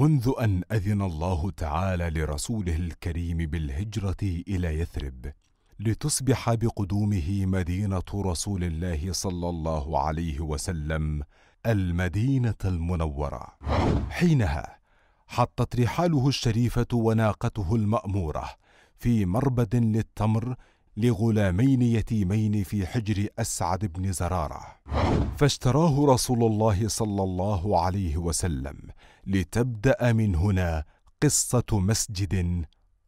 منذ أن أذن الله تعالى لرسوله الكريم بالهجرة إلى يثرب لتصبح بقدومه مدينة رسول الله صلى الله عليه وسلم المدينة المنورة. حينها حطت رحاله الشريفة وناقته المأمورة في مربد للتمر لغلامين يتيمين في حجر اسعد بن زراره فاشتراه رسول الله صلى الله عليه وسلم لتبدا من هنا قصه مسجد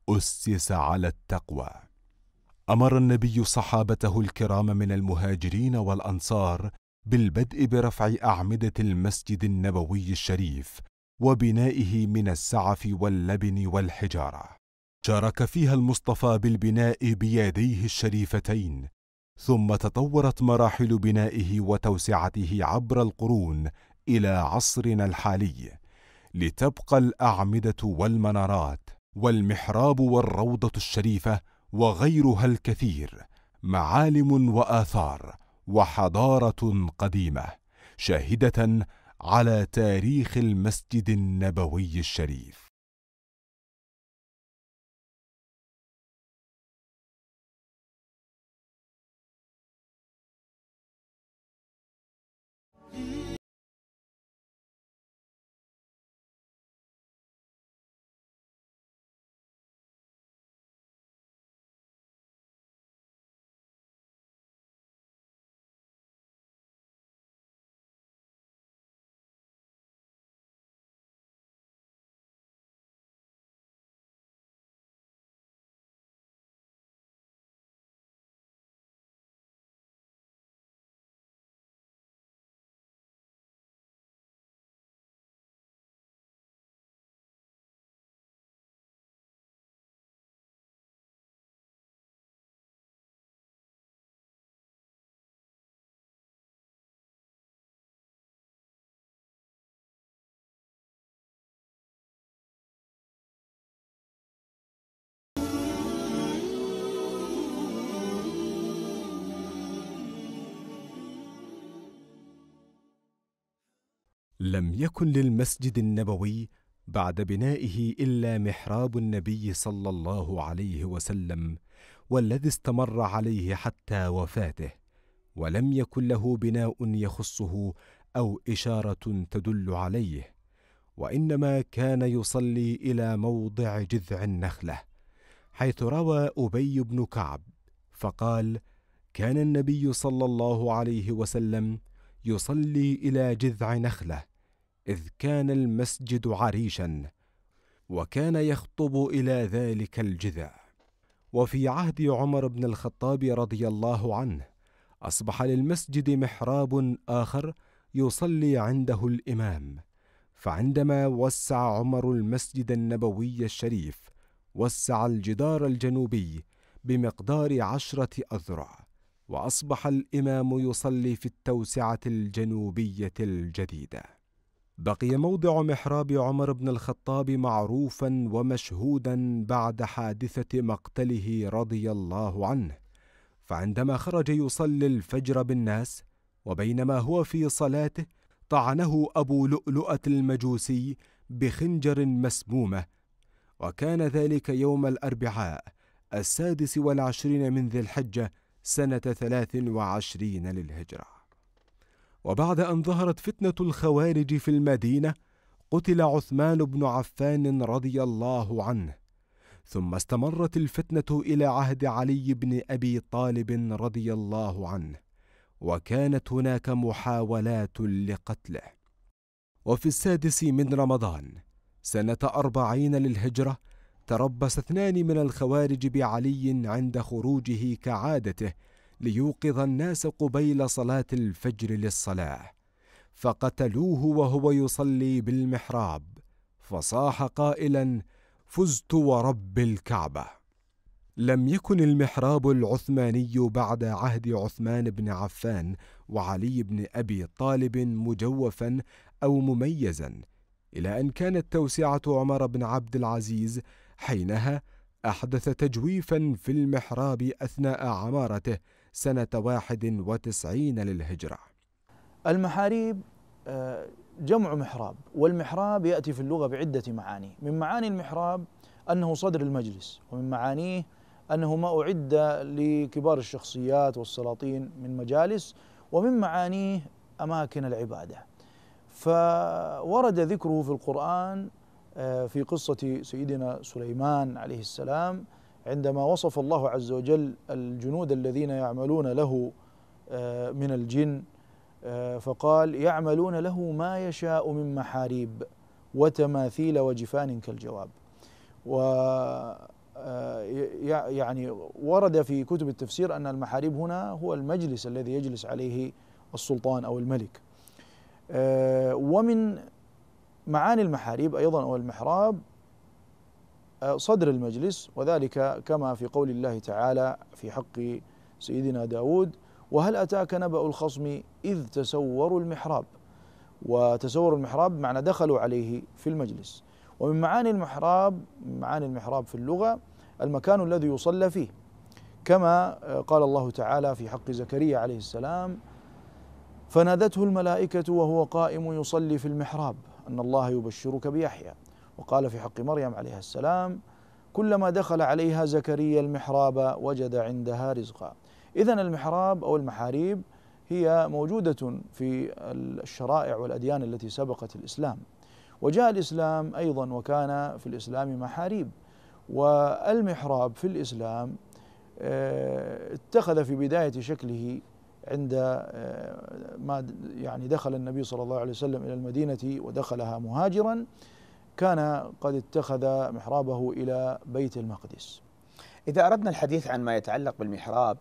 اسس على التقوى امر النبي صحابته الكرام من المهاجرين والانصار بالبدء برفع اعمده المسجد النبوي الشريف وبنائه من السعف واللبن والحجاره شارك فيها المصطفى بالبناء بيديه الشريفتين ثم تطورت مراحل بنائه وتوسعته عبر القرون الى عصرنا الحالي لتبقى الاعمده والمنارات والمحراب والروضه الشريفه وغيرها الكثير معالم واثار وحضاره قديمه شاهده على تاريخ المسجد النبوي الشريف لم يكن للمسجد النبوي بعد بنائه الا محراب النبي صلى الله عليه وسلم والذي استمر عليه حتى وفاته ولم يكن له بناء يخصه او اشاره تدل عليه وانما كان يصلي الى موضع جذع النخله حيث روى ابي بن كعب فقال كان النبي صلى الله عليه وسلم يصلي الى جذع نخله إذ كان المسجد عريشا وكان يخطب إلى ذلك الجذع وفي عهد عمر بن الخطاب رضي الله عنه أصبح للمسجد محراب آخر يصلي عنده الإمام فعندما وسع عمر المسجد النبوي الشريف وسع الجدار الجنوبي بمقدار عشرة أذرع وأصبح الإمام يصلي في التوسعة الجنوبية الجديدة بقي موضع محراب عمر بن الخطاب معروفا ومشهودا بعد حادثه مقتله رضي الله عنه فعندما خرج يصلي الفجر بالناس وبينما هو في صلاته طعنه ابو لؤلؤه المجوسي بخنجر مسمومه وكان ذلك يوم الاربعاء السادس والعشرين من ذي الحجه سنه ثلاث وعشرين للهجره وبعد أن ظهرت فتنة الخوارج في المدينة قتل عثمان بن عفان رضي الله عنه ثم استمرت الفتنة إلى عهد علي بن أبي طالب رضي الله عنه وكانت هناك محاولات لقتله وفي السادس من رمضان سنة أربعين للهجرة تربص اثنان من الخوارج بعلي عند خروجه كعادته ليوقظ الناس قبيل صلاه الفجر للصلاه فقتلوه وهو يصلي بالمحراب فصاح قائلا فزت ورب الكعبه لم يكن المحراب العثماني بعد عهد عثمان بن عفان وعلي بن ابي طالب مجوفا او مميزا الى ان كانت توسعه عمر بن عبد العزيز حينها احدث تجويفا في المحراب اثناء عمارته سنة واحد وتسعين للهجرة المحاريب آه، جمع محراب والمحراب يأتي في اللغة بعدة معاني من معاني المحراب أنه صدر المجلس ومن معانيه أنه ما أعد لكبار الشخصيات والسلاطين من مجالس ومن معانيه أماكن العبادة فورد ذكره في القرآن آه، في قصة سيدنا سليمان عليه السلام عندما وصف الله عز وجل الجنود الذين يعملون له آه، من الجن آه، فقال يعملون له ما يشاء من محاريب وتماثيل وجفان كالجواب و آه، يعني ورد في كتب التفسير أن المحاريب هنا هو المجلس الذي يجلس عليه السلطان أو الملك ومن معاني المحاريب أيضا أو المحراب صدر المجلس وذلك كما في قول الله تعالى في حق سيدنا داود وهل أتاك نبأ الخصم إذ تسوروا المحراب وتسوروا المحراب معنى دخلوا عليه في المجلس ومن معاني المحراب معاني المحراب في اللغة المكان الذي يصلى فيه كما قال الله تعالى في حق زكريا عليه السلام فنادته الملائكة وهو قائم يصلي في المحراب أن الله يبشرك بيحيى وقال في حق مريم عليها السلام كلما دخل عليها زكريا المحراب وجد عندها رزقا إذا المحراب أو المحاريب هي موجودة في الشرائع والأديان التي سبقت الإسلام وجاء الإسلام أيضا وكان في الإسلام محاريب والمحراب في الإسلام آه، اتخذ في بداية شكله عند آه، ما يعني دخل النبي صلى الله عليه وسلم إلى المدينة ودخلها مهاجرا كان قد اتخذ محرابه الى بيت المقدس. اذا اردنا الحديث عن ما يتعلق بالمحراب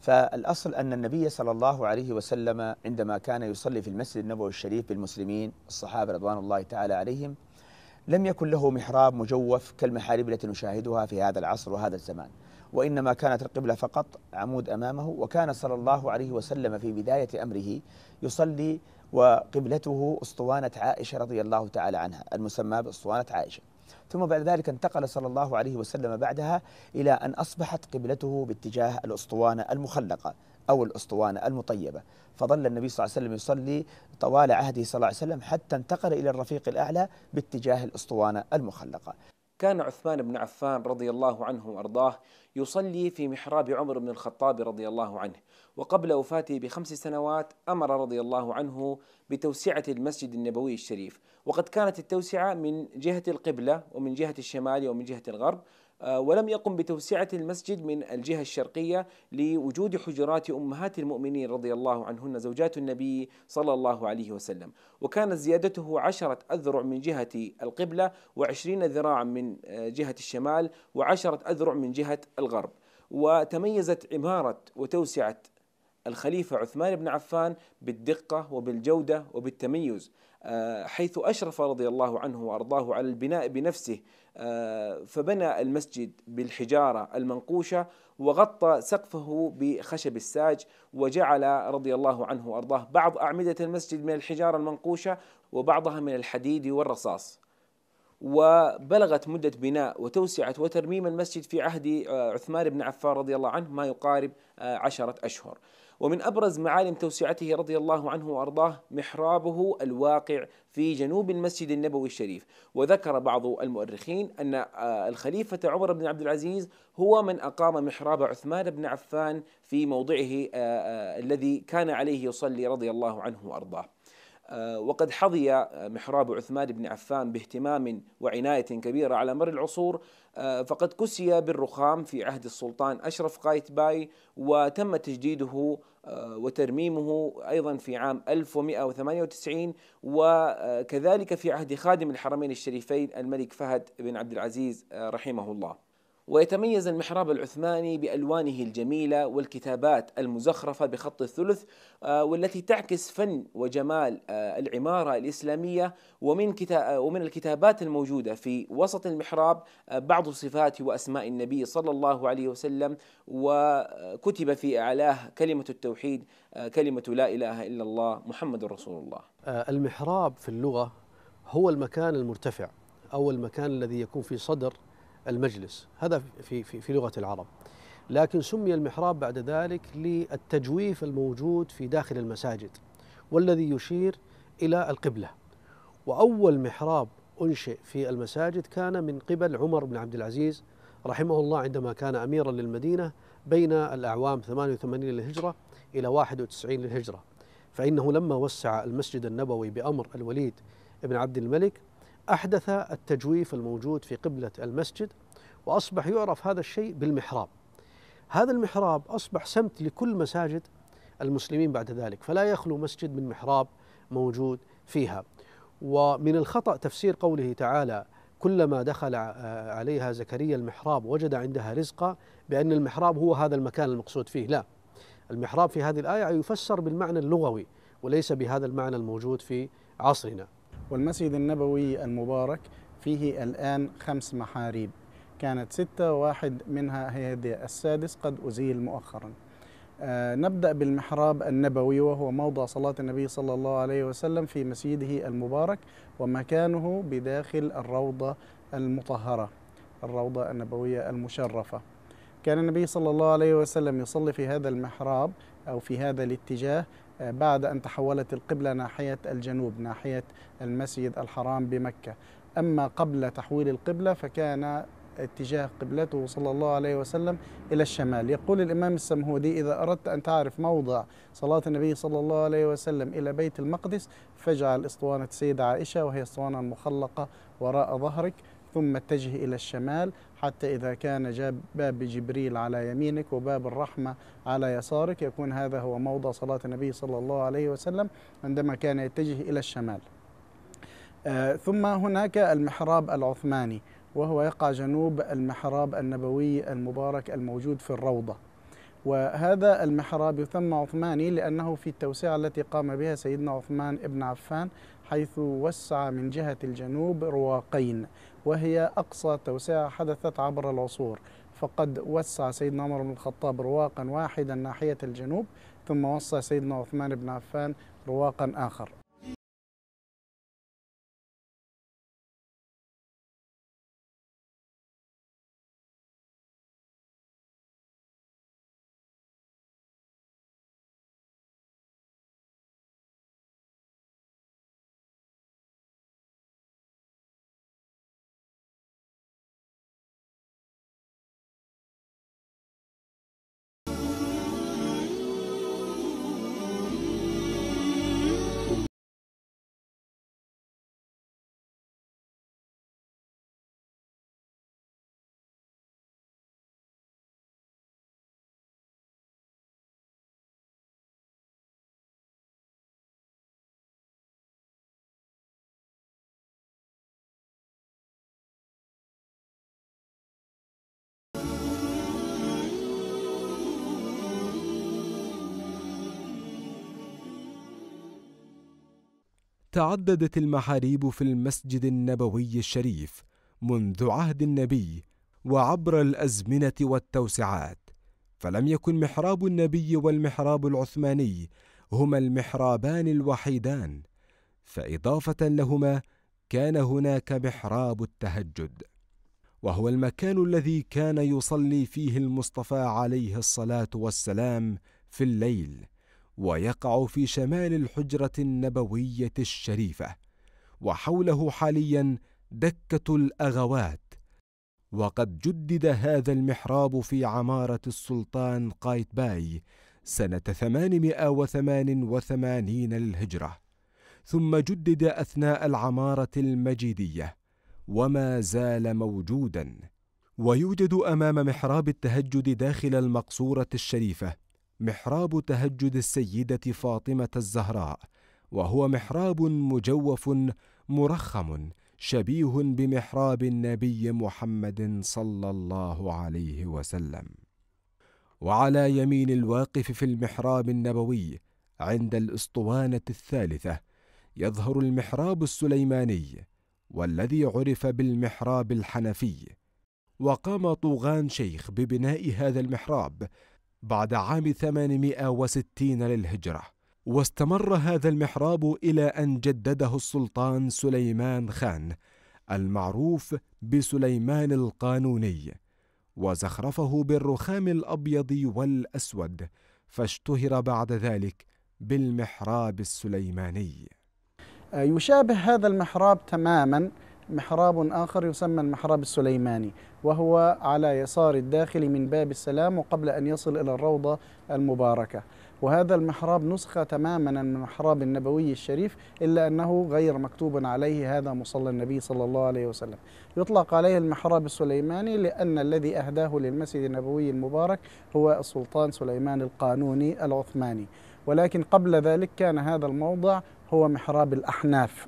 فالاصل ان النبي صلى الله عليه وسلم عندما كان يصلي في المسجد النبوي الشريف بالمسلمين الصحابه رضوان الله تعالى عليهم لم يكن له محراب مجوف كالمحاريب التي نشاهدها في هذا العصر وهذا الزمان. وانما كانت القبله فقط عمود امامه وكان صلى الله عليه وسلم في بدايه امره يصلي وقبلته اسطوانة عائشة رضي الله تعالى عنها المسمى باسطوانة عائشة ثم بعد ذلك انتقل صلى الله عليه وسلم بعدها إلى أن أصبحت قبلته باتجاه الأسطوانة المخلقة أو الأسطوانة المطيبة فظل النبي صلى الله عليه وسلم يصلي طوال عهده صلى الله عليه وسلم حتى انتقل إلى الرفيق الأعلى باتجاه الأسطوانة المخلقة كان عثمان بن عفان رضي الله عنه وارضاه يصلي في محراب عمر بن الخطاب رضي الله عنه، وقبل وفاته بخمس سنوات امر رضي الله عنه بتوسعه المسجد النبوي الشريف، وقد كانت التوسعه من جهه القبله ومن جهه الشمال ومن جهه الغرب، آه، ولم يقم بتوسعة المسجد من الجهة الشرقية لوجود حجرات أمهات المؤمنين رضي الله عنهن زوجات النبي صلى الله عليه وسلم وكانت زيادته عشرة أذرع من جهة القبلة وعشرين ذراعا من آه، جهة الشمال وعشرة أذرع من جهة الغرب وتميزت عمارة وتوسعة الخليفة عثمان بن عفان بالدقة وبالجودة وبالتميز آه، حيث أشرف رضي الله عنه وأرضاه على البناء بنفسه آه، فبنى المسجد بالحجارة المنقوشة وغطى سقفه بخشب الساج وجعل رضي الله عنه وأرضاه بعض أعمدة المسجد من الحجارة المنقوشة وبعضها من الحديد والرصاص وبلغت مدة بناء وتوسعة وترميم المسجد في عهد آه، عثمان بن عفان رضي الله عنه ما يقارب عشرة أشهر ومن أبرز معالم توسعته رضي الله عنه وأرضاه محرابه الواقع في جنوب المسجد النبوي الشريف وذكر بعض المؤرخين أن آه، الخليفة عمر بن عبد العزيز هو من أقام محراب عثمان بن عفان في موضعه آه، آه، الذي كان عليه يصلي رضي الله عنه وأرضاه وقد حظي محراب عثمان بن عفان باهتمام وعناية كبيرة على مر العصور فقد كسي بالرخام في عهد السلطان أشرف قايتباي وتم تجديده آه، وترميمه أيضا في عام 1198 وكذلك في عهد خادم الحرمين الشريفين الملك فهد بن عبد العزيز آه، رحمه الله ويتميز المحراب العثماني بألوانه الجميلة والكتابات المزخرفة بخط الثلث آه، والتي تعكس فن وجمال آه، العمارة الإسلامية ومن آه، ومن الكتابات الموجودة في وسط المحراب بعض صفات وأسماء النبي صلى الله عليه وسلم وكتب في أعلاه كلمة التوحيد كلمة لا إله إلا الله محمد رسول الله المحراب في اللغة هو المكان المرتفع أو المكان الذي يكون في صدر المجلس هذا في, في, في لغة العرب لكن سمي المحراب بعد ذلك للتجويف الموجود في داخل المساجد والذي يشير إلى القبلة وأول محراب أنشئ في المساجد كان من قبل عمر بن عبد العزيز رحمه الله عندما كان أميرا للمدينة بين الأعوام 88 للهجرة إلى 91 للهجرة فإنه لما وسع المسجد النبوي بأمر الوليد بن عبد الملك أحدث التجويف الموجود في قبلة المسجد وأصبح يعرف هذا الشيء بالمحراب هذا المحراب أصبح سمت لكل مساجد المسلمين بعد ذلك فلا يخلو مسجد من محراب موجود فيها ومن الخطأ تفسير قوله تعالى كلما دخل عليها زكريا المحراب وجد عندها رزقا بأن المحراب هو هذا المكان المقصود فيه لا المحراب في هذه الآية يفسر بالمعنى اللغوي وليس بهذا المعنى الموجود في عصرنا والمسجد النبوي المبارك فيه الآن خمس محاريب كانت ستة واحد منها هذه السادس قد أزيل مؤخرا آه، نبدأ بالمحراب النبوي وهو موضع صلاة النبي صلى الله عليه وسلم في مسجده المبارك ومكانه بداخل الروضة المطهرة الروضة النبوية المشرفة كان النبي صلى الله عليه وسلم يصلي في هذا المحراب أو في هذا الاتجاه بعد أن تحولت القبلة ناحية الجنوب ناحية المسجد الحرام بمكة أما قبل تحويل القبلة فكان اتجاه قبلته صلى الله عليه وسلم إلى الشمال يقول الإمام السمهودي إذا أردت أن تعرف موضع صلاة النبي صلى الله عليه وسلم إلى بيت المقدس فاجعل اسطوانة سيدة عائشة وهي اسطوانة مخلقة وراء ظهرك ثم اتجه إلى الشمال حتى إذا كان باب جبريل على يمينك وباب الرحمة على يسارك يكون هذا هو موضع صلاة النبي صلى الله عليه وسلم عندما كان يتجه إلى الشمال آه ثم هناك المحراب العثماني وهو يقع جنوب المحراب النبوي المبارك الموجود في الروضة وهذا المحراب يسمى عثماني لأنه في التوسعة التي قام بها سيدنا عثمان ابن عفان حيث وسع من جهة الجنوب رواقين وهي أقصى توسعة حدثت عبر العصور فقد وسع سيدنا عمر بن الخطاب رواقا واحدا ناحية الجنوب ثم وسع سيدنا عثمان بن عفان رواقا آخر تعددت المحاريب في المسجد النبوي الشريف منذ عهد النبي وعبر الازمنه والتوسعات فلم يكن محراب النبي والمحراب العثماني هما المحرابان الوحيدان فاضافه لهما كان هناك محراب التهجد وهو المكان الذي كان يصلي فيه المصطفى عليه الصلاه والسلام في الليل ويقع في شمال الحجره النبويه الشريفه وحوله حاليا دكه الاغوات وقد جدد هذا المحراب في عماره السلطان قايتباي سنه 888 للهجره ثم جدد اثناء العماره المجيديه وما زال موجودا ويوجد امام محراب التهجد داخل المقصوره الشريفه محراب تهجد السيده فاطمه الزهراء وهو محراب مجوف مرخم شبيه بمحراب النبي محمد صلى الله عليه وسلم وعلى يمين الواقف في المحراب النبوي عند الاسطوانه الثالثه يظهر المحراب السليماني والذي عرف بالمحراب الحنفي وقام طوغان شيخ ببناء هذا المحراب بعد عام 860 للهجرة واستمر هذا المحراب إلى أن جدده السلطان سليمان خان المعروف بسليمان القانوني وزخرفه بالرخام الأبيض والأسود فاشتهر بعد ذلك بالمحراب السليماني آه، يشابه هذا المحراب تماما محراب آخر يسمى المحراب السليماني وهو على يسار الداخل من باب السلام وقبل أن يصل إلى الروضة المباركة وهذا المحراب نسخة تماما من المحراب النبوي الشريف إلا أنه غير مكتوب عليه هذا مصلى النبي صلى الله عليه وسلم يطلق عليه المحراب السليماني لأن الذي أهداه للمسجد النبوي المبارك هو السلطان سليمان القانوني العثماني ولكن قبل ذلك كان هذا الموضع هو محراب الأحناف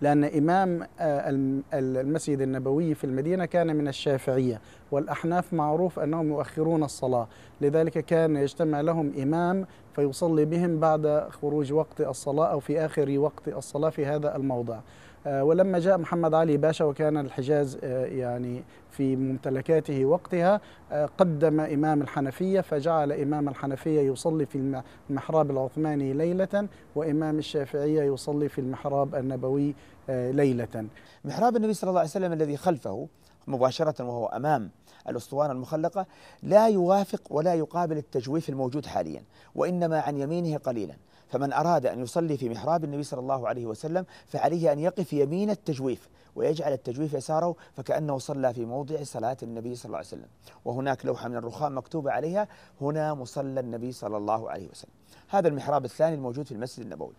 لأن إمام آه، المسجد النبوي في المدينة كان من الشافعية والأحناف معروف أنهم يؤخرون الصلاة لذلك كان يجتمع لهم إمام فيصلي بهم بعد خروج وقت الصلاة أو في آخر وقت الصلاة في هذا الموضع آه، ولما جاء محمد علي باشا وكان الحجاز آه، يعني في ممتلكاته وقتها آه، قدم إمام الحنفية فجعل إمام الحنفية يصلي في المحراب العثماني ليلة وإمام الشافعية يصلي في المحراب النبوي ليلة محراب النبي صلى الله عليه وسلم الذي خلفه مباشرة وهو أمام الأسطوانة المخلقة لا يوافق ولا يقابل التجويف الموجود حاليا وإنما عن يمينه قليلا فمن أراد أن يصلي في محراب النبي صلى الله عليه وسلم فعليه أن يقف يمين التجويف ويجعل التجويف يساره فكأنه صلى في موضع صلاة النبي صلى الله عليه وسلم وهناك لوحة من الرخام مكتوبة عليها هنا مصلى النبي صلى الله عليه وسلم هذا المحراب الثاني الموجود في المسجد النبوي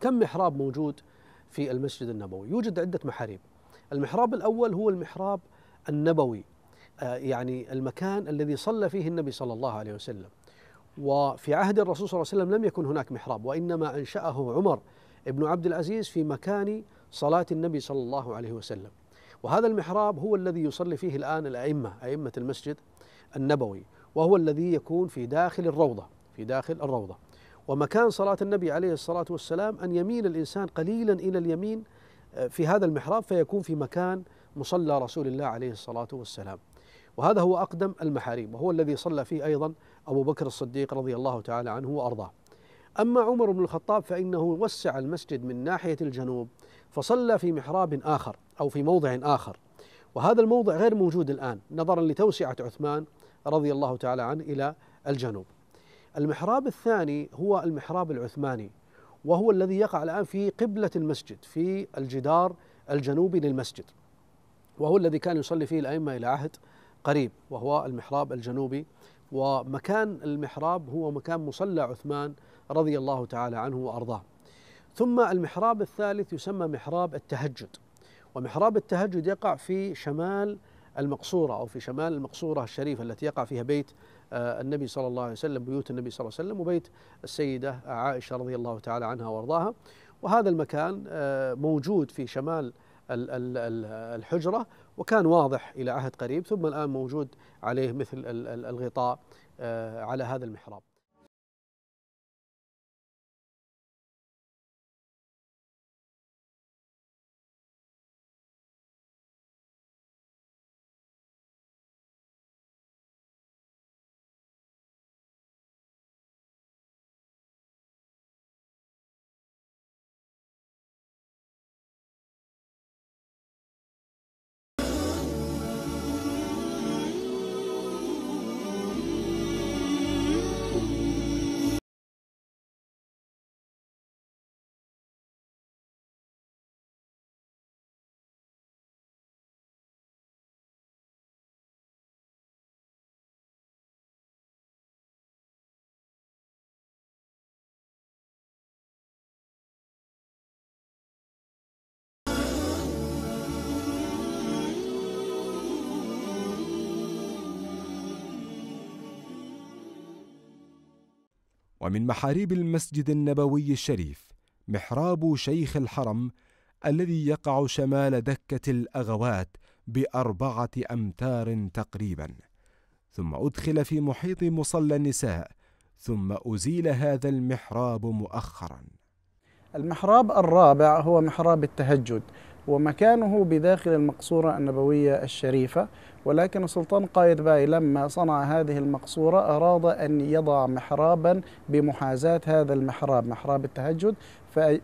كم محراب موجود في المسجد النبوي يوجد عدة محاريب المحراب الأول هو المحراب النبوي آه، يعني المكان الذي صلى فيه النبي صلى الله عليه وسلم وفي عهد الرسول صلى الله عليه وسلم لم يكن هناك محراب وإنما أنشأه عمر بن عبد العزيز في مكان صلاة النبي صلى الله عليه وسلم وهذا المحراب هو الذي يصلي فيه الآن الأئمة أئمة المسجد النبوي وهو الذي يكون في داخل الروضة في داخل الروضة ومكان صلاة النبي عليه الصلاة والسلام أن يميل الإنسان قليلا إلى اليمين آه، في هذا المحراب فيكون في مكان مصلى رسول الله عليه الصلاة والسلام وهذا هو أقدم المحاريب وهو الذي صلى فيه أيضا أبو بكر الصديق رضي الله تعالى عنه وأرضاه أما عمر بن الخطاب فإنه وسع المسجد من ناحية الجنوب فصلى في محراب آخر أو في موضع آخر وهذا الموضع غير موجود الآن نظرا لتوسعة عثمان رضي الله تعالى عنه إلى الجنوب المحراب الثاني هو المحراب العثماني وهو الذي يقع الآن في قبلة المسجد في الجدار الجنوبي للمسجد وهو الذي كان يصلي فيه الأئمة إلى عهد قريب وهو المحراب الجنوبي ومكان المحراب هو مكان مصلى عثمان رضي الله تعالى عنه وارضاه. ثم المحراب الثالث يسمى محراب التهجد. ومحراب التهجد يقع في شمال المقصوره او في شمال المقصوره الشريفه التي يقع فيها بيت آه، النبي صلى الله عليه وسلم بيوت النبي صلى الله عليه وسلم وبيت السيده عائشه رضي الله تعالى عنها وارضاها. وهذا المكان آه، موجود في شمال الحجرة وكان واضح إلى عهد قريب ثم الآن موجود عليه مثل الغطاء آه، على هذا المحراب ومن محاريب المسجد النبوي الشريف محراب شيخ الحرم الذي يقع شمال دكة الأغوات بأربعة أمتار تقريبا ثم أدخل في محيط مصلى النساء ثم أزيل هذا المحراب مؤخرا المحراب الرابع هو محراب التهجد ومكانه بداخل المقصورة النبوية الشريفة ولكن السلطان قايد باي لما صنع هذه المقصورة أراد أن يضع محرابا بمحاذاة هذا المحراب محراب التهجد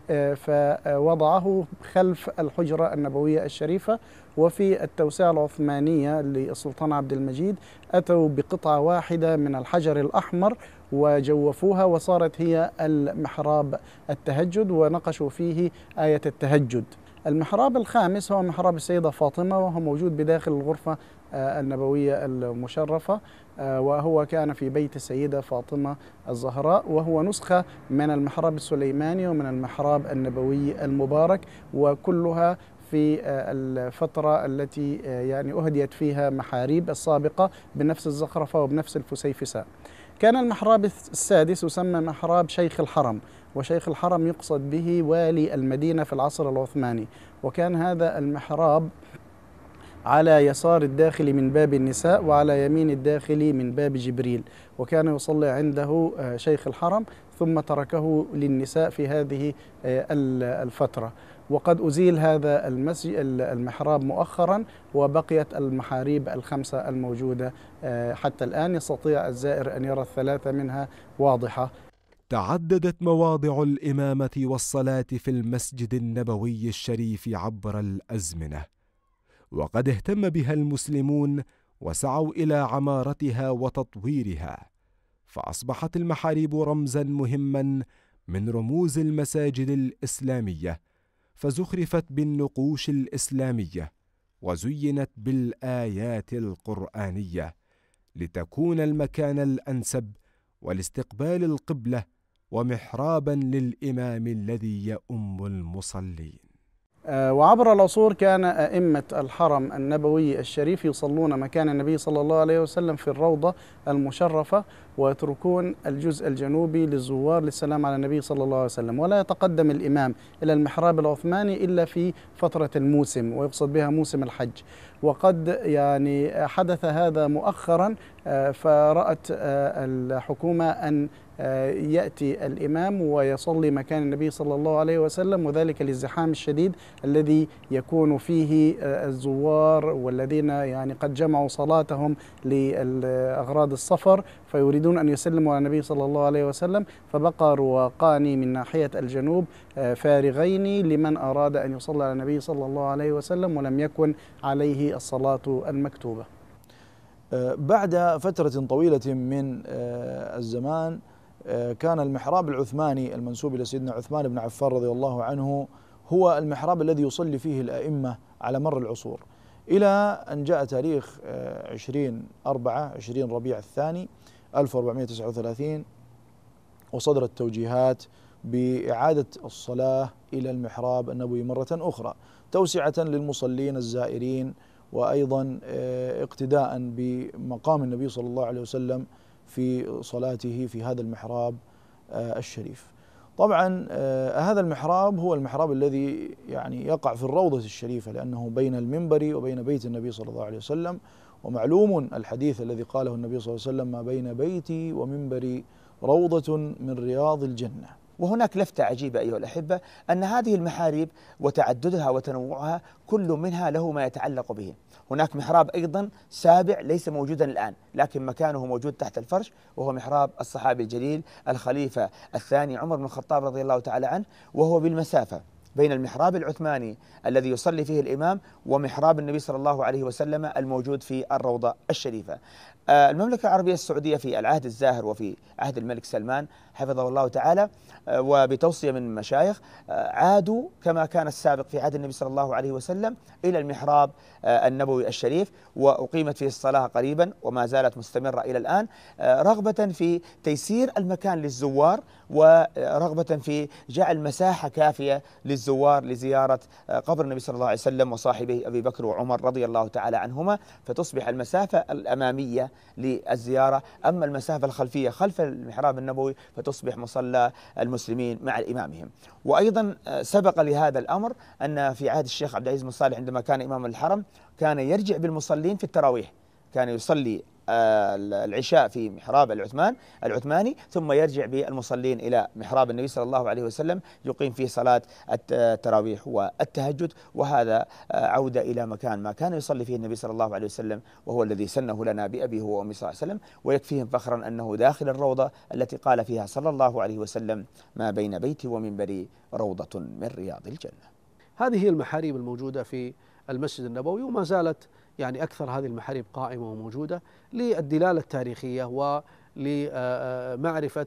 آه، فوضعه خلف الحجرة النبوية الشريفة وفي التوسعة العثمانية للسلطان عبد المجيد أتوا بقطعة واحدة من الحجر الأحمر وجوفوها وصارت هي المحراب التهجد ونقشوا فيه آية التهجد المحراب الخامس هو محراب السيدة فاطمة وهو موجود بداخل الغرفة آه، النبوية المشرفة آه، وهو كان في بيت السيدة فاطمة الزهراء وهو نسخة من المحراب السليماني ومن المحراب النبوي المبارك وكلها في آه، الفترة التي يعني أهديت فيها محاريب السابقة بنفس الزخرفة وبنفس الفسيفساء كان المحراب السادس يسمى محراب شيخ الحرم وشيخ الحرم يقصد به والي المدينة في العصر العثماني وكان هذا المحراب على يسار الداخل من باب النساء وعلى يمين الداخل من باب جبريل وكان يصلي عنده آه، شيخ الحرم ثم تركه للنساء في هذه آه، الفترة وقد أزيل هذا المسجد المحراب مؤخرا وبقيت المحاريب الخمسة الموجودة آه، حتى الآن يستطيع الزائر أن يرى الثلاثة منها واضحة تعددت مواضع الإمامة والصلاة في المسجد النبوي الشريف عبر الأزمنة وقد اهتم بها المسلمون وسعوا إلى عمارتها وتطويرها فأصبحت المحاريب رمزا مهما من رموز المساجد الإسلامية فزخرفت بالنقوش الاسلاميه وزينت بالايات القرانيه لتكون المكان الانسب ولاستقبال القبله ومحرابا للامام الذي يؤم المصلين آه، وعبر العصور كان أئمة الحرم النبوي الشريف يصلون مكان النبي صلى الله عليه وسلم في الروضة المشرفة ويتركون الجزء الجنوبي للزوار للسلام على النبي صلى الله عليه وسلم ولا يتقدم الإمام إلى المحراب العثماني إلا في فترة الموسم ويقصد بها موسم الحج وقد يعني حدث هذا مؤخرا آه، فرأت آه، الحكومة أن آه، يأتي الإمام ويصلي مكان النبي صلى الله عليه وسلم وذلك للزحام الشديد الذي يكون فيه آه، الزوار والذين يعني قد جمعوا صلاتهم لأغراض السفر فيريدون أن يسلموا على النبي صلى الله عليه وسلم فبقى وقاني من ناحية الجنوب آه، فارغين لمن أراد أن يصلى على النبي صلى الله عليه وسلم ولم يكن عليه الصلاة المكتوبة بعد فترة طويلة من الزمان آه، كان المحراب العثماني المنسوب الى سيدنا عثمان بن عفان رضي الله عنه هو المحراب الذي يصلي فيه الائمه على مر العصور الى ان جاء تاريخ 20 4 20 ربيع الثاني 1439 وصدرت توجيهات باعاده الصلاه الى المحراب النبوي مره اخرى توسعه للمصلين الزائرين وايضا آه، اقتداء بمقام النبي صلى الله عليه وسلم في صلاته في هذا المحراب آه، الشريف. طبعا آه، هذا المحراب هو المحراب الذي يعني يقع في الروضة الشريفة لأنه بين المنبر وبين بيت النبي صلى الله عليه وسلم ومعلوم الحديث الذي قاله النبي صلى الله عليه وسلم ما بين بيتي ومنبري روضة من رياض الجنة وهناك لفتة عجيبة أيها الأحبة أن هذه المحاريب وتعددها وتنوعها كل منها له ما يتعلق به هناك محراب أيضا سابع ليس موجودا الآن لكن مكانه موجود تحت الفرش وهو محراب الصحابي الجليل الخليفة الثاني عمر بن الخطاب رضي الله تعالى عنه وهو بالمسافة بين المحراب العثماني الذي يصلي فيه الإمام ومحراب النبي صلى الله عليه وسلم الموجود في الروضة الشريفة آه، المملكة العربية السعودية في العهد الزاهر وفي عهد الملك سلمان حفظه الله تعالى آه، وبتوصية من المشايخ آه، عادوا كما كان السابق في عهد النبي صلى الله عليه وسلم إلى المحراب آه، النبوي الشريف وأقيمت فيه الصلاة قريبا وما زالت مستمرة إلى الآن رغبة في تيسير المكان للزوار ورغبة في جعل مساحة كافية للزوار لزيارة قبر النبي صلى الله عليه وسلم وصاحبه أبي بكر وعمر رضي الله تعالى عنهما فتصبح المسافة الأمامية للزيارة أما المسافة الخلفية خلف المحراب النبوي فتصبح مصلى المسلمين مع إمامهم وأيضا آه، سبق لهذا الأمر أن في عهد الشيخ عبد العزيز بن صالح عندما كان إمام الحرم كان يرجع بالمصلين في التراويح كان يصلي آه، العشاء في محراب العثمان العثماني ثم يرجع بالمصلين إلى محراب النبي صلى الله عليه وسلم يقيم فيه صلاة التراويح والتهجد وهذا آه، عودة إلى مكان ما كان يصلي فيه النبي صلى الله عليه وسلم وهو الذي سنه لنا بأبيه وأمه صلى الله عليه وسلم ويكفيهم فخرا أنه داخل الروضة التي قال فيها صلى الله عليه وسلم ما بين بيتي ومنبري روضة من رياض الجنة هذه هي المحاريب الموجودة في المسجد النبوي وما زالت يعني أكثر هذه المحاريب قائمة وموجودة للدلالة التاريخية ولمعرفة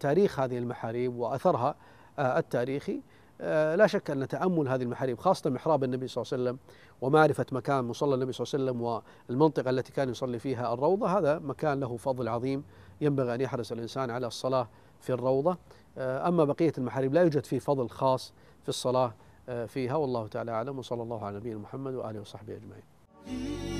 تاريخ هذه المحاريب وأثرها آه، التاريخي آه، لا شك أن تأمل هذه المحاريب خاصة محراب النبي صلى الله عليه وسلم ومعرفة مكان مصلى النبي صلى الله عليه وسلم والمنطقة التي كان يصلي فيها الروضة هذا مكان له فضل عظيم ينبغي أن يحرص الإنسان على الصلاة في الروضة آه، أما بقية المحاريب لا يوجد فيه فضل خاص في الصلاة فيها والله تعالى أعلم وصلى الله على نبينا محمد وآله وصحبه أجمعين mm